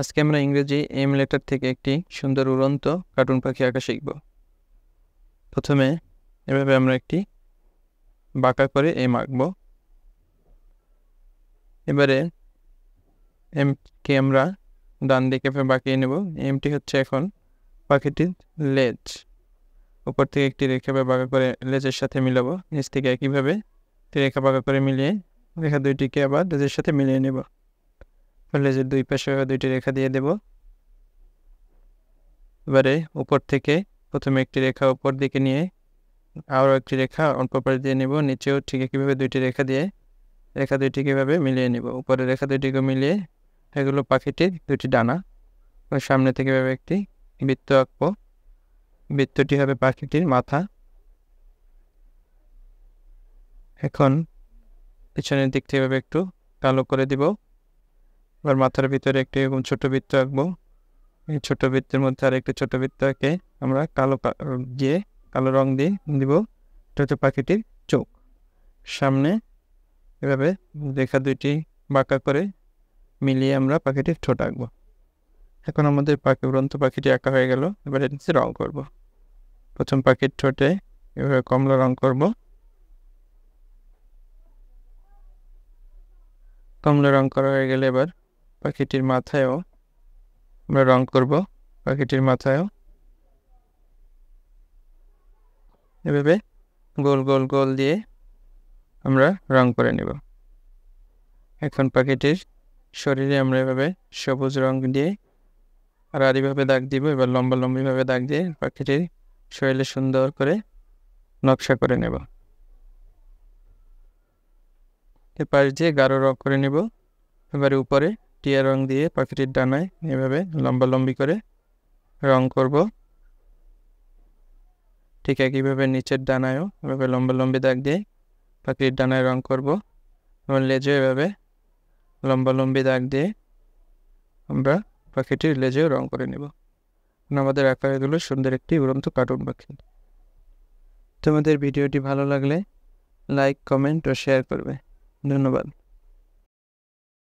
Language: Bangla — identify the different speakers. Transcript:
Speaker 1: আজকে আমরা ইংরেজি এম লেটার থেকে একটি সুন্দর উড়ন্ত কার্টুন পাখি আঁকা শিখব প্রথমে এভাবে আমরা একটি বাঁকা করে এম আঁকব এবারে এমকে আমরা ডান দিকে বাঁকিয়ে নেব এমটি হচ্ছে এখন পাখিটির লেজ উপর থেকে একটি রেখা বাঁকা করে লেজের সাথে মিলাবো নিচ থেকে একইভাবে রেখা বাঁকা করে মিলিয়ে রেখা দুইটিকে আবার লেজের সাথে মিলিয়ে নেব যে দুই পাশে দুইটি রেখা দিয়ে দেব এবারে উপর থেকে প্রথমে একটি রেখা উপর দিকে নিয়ে আরও একটি রেখা অল্প পাশে দিয়ে নেব নিচেও ঠিক একইভাবে দুইটি রেখা দিয়ে রেখা দুইটি কীভাবে মিলিয়ে নেব উপরে রেখা দুইটিকে মিলিয়ে এগুলো পাখিটির দুটি ডানা সামনে থেকে এভাবে একটি বৃত্ত আঁকবো বৃত্তটি হবে পাখিটির মাথা এখন পিছনের দিক থেকে একটু কালো করে দিব এবার মাথার ভিতরে একটি এরকম ছোট বৃত্ত আঁকবো এই ছোট বৃত্তের মধ্যে আর একটি ছোট বৃত্ত আঁকে আমরা কালো দিয়ে কালো রং দিয়ে দিব এটা হচ্ছে পাখিটির চোখ সামনে এভাবে দেখা দুইটি বাঁকা করে মিলিয়ে আমরা পাখিটির ঠোঁট আঁকবো এখন আমাদের পাখি উড়ন্ত পাখিটি আঁকা হয়ে গেল এবার এটি রং করব প্রথম পাখির ঠোঁটে এভাবে কমলা রং করব কমলা রং করা হয়ে গেলে এবার পাখিটির মাথায়ও আমরা রং করব পাখিটির মাথায়ও এভাবে গোল গোল গোল দিয়ে আমরা রং করে নেব এখন পাখিটির শরীরে আমরা এভাবে সবুজ রং দিয়ে আর আরিভাবে দাগ দিব এবার লম্বা লম্বিভাবে দাগ দিয়ে পাখিটির শরীরে সুন্দর করে নকশা করে নেব পাশ দিয়ে গাঢ় রং করে নেব এবারে উপরে টিয়া রং দিয়ে পাখিটির ডানায় এভাবে লম্বা লম্বি করে রং করব ঠিক একইভাবে নিচের ডানায়ও এভাবে লম্বা লম্বি দাগ দিয়ে পাখির ডানায় রং করব এবং লেজে এভাবে লম্বা লম্বি দাগ দিয়ে আমরা পাখিটির লেজেও রং করে নেব আমাদের আকারগুলো এগুলো সুন্দর একটি উড়ন্ত কার্টুন পাখি তোমাদের ভিডিওটি ভালো লাগলে লাইক কমেন্ট ও শেয়ার করবে ধন্যবাদ